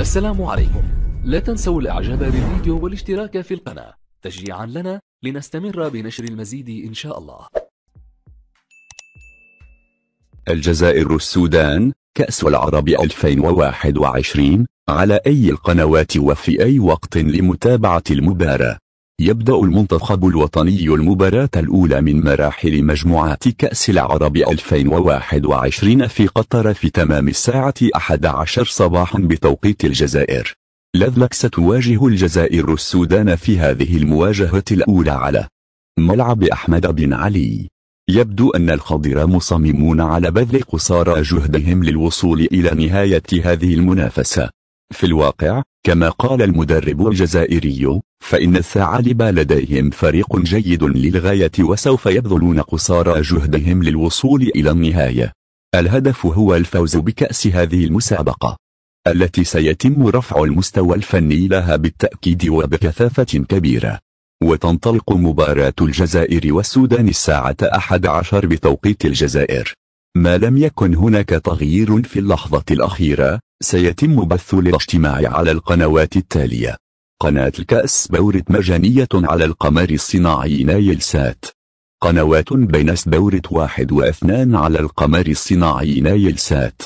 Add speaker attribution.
Speaker 1: السلام عليكم لا تنسوا الاعجاب بالفيديو والاشتراك في القناة تشجيعا لنا لنستمر بنشر المزيد إن شاء الله
Speaker 2: الجزائر السودان كأس العرب 2021 على أي القنوات وفي أي وقت لمتابعة المباراة يبدأ المنتخب الوطني المباراة الأولى من مراحل مجموعات كأس العرب 2021 في قطر في تمام الساعة 11 صباحا بتوقيت الجزائر لذلك ستواجه الجزائر السودان في هذه المواجهة الأولى على ملعب أحمد بن علي يبدو أن الخضر مصممون على بذل قصارى جهدهم للوصول إلى نهاية هذه المنافسة في الواقع كما قال المدرب الجزائري فإن الثعالب لديهم فريق جيد للغاية وسوف يبذلون قصارى جهدهم للوصول إلى النهاية الهدف هو الفوز بكأس هذه المسابقة التي سيتم رفع المستوى الفني لها بالتأكيد وبكثافة كبيرة وتنطلق مباراة الجزائر والسودان الساعة 11 بتوقيت الجزائر ما لم يكن هناك تغيير في اللحظة الأخيرة سيتم بث الاجتماع على القنوات التالية قناة الكأس بورت مجانية على القمر الصناعي نايل سات قنوات بين سبورت واحد واثنان
Speaker 1: على القمر الصناعي نايل سات